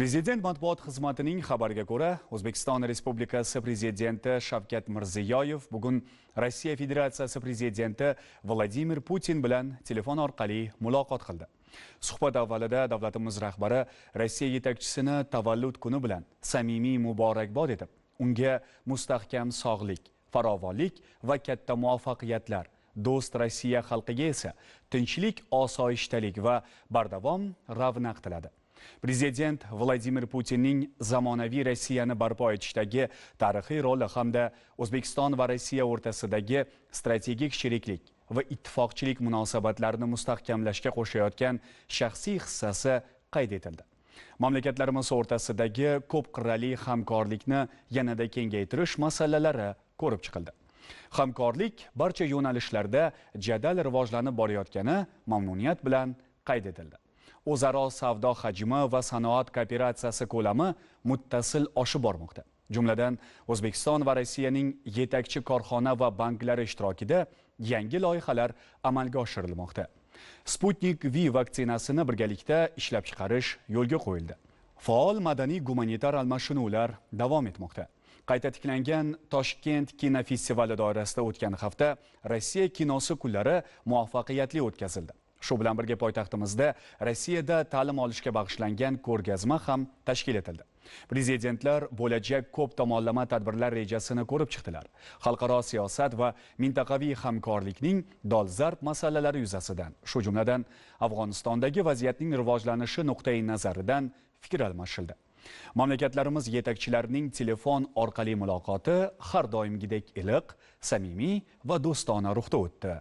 prezident matbuot xizmatining xabariga ko'ra o'zbekiston respublikasi prezidenti shavkat mirziyoyev bugun rossiya federatsiyasi prezidenti vladimir putin bilan telefon orqali muloqot qildi suhbat avvalida davlatimiz rahbari rossiya yetakchisini tavallud kuni bilan samimiy muborakbod etib unga mustahkam sog'lik farovonlik va katta muvaffaqiyatlar do'st rossiya xalqiga esa tinchlik osoyishtalik va bardavom ravnaq tiladi prezident vladimir putinning zamonaviy rossiyani barpo etishdagi tarixiy roli hamda o'zbekiston va rossiya o'rtasidagi strategik sheriklik va ittifoqchilik munosabatlarini mustahkamlashga qo'shayotgan shaxsiy hissasi qayd etildi mamlakatlarimiz o'rtasidagi ko'p qirrali hamkorlikni yanada kengaytirish masalalari ko'rib chiqildi hamkorlik barcha yo'nalishlarda jadal rivojlanib borayotgani mamnuniyat bilan qayd etildi o'zaro savdo hajmi va sanoat kooperatsiyasi ko'lami muttasil oshib bormoqda jumladan o'zbekiston va rossiyaning yetakchi korxona va banklari ishtirokida yangi loyihalar amalga oshirilmoqda sputnik v vaksinasini birgalikda ishlab chiqarish yo'lga qo'yildi faol madaniy gumanitar almashinuvlar davom etmoqda qayta tiklangan toshkent kinofestivali doirasida o'tgan hafta rossiya kinosi kunlari muvaffaqiyatli o'tkazildi shu bilan birga poytaxtimizda rossiyada ta'lim olishga bag'ishlangan ko'rgazma ham tashkil etildi prezidentlar bo'lajak ko'p tomonlama tadbirlar rejasini ko'rib chiqdilar xalqaro siyosat va mintaqaviy hamkorlikning dolzarb masalalari yuzasidan shu jumladan afg'onistondagi vaziyatning rivojlanishi nuqtai nazaridan fikr almashildi mamlakatlarimiz yetakchilarining telefon orqali muloqoti har doimgidek iliq samimiy va do'stona ruhda o'tdi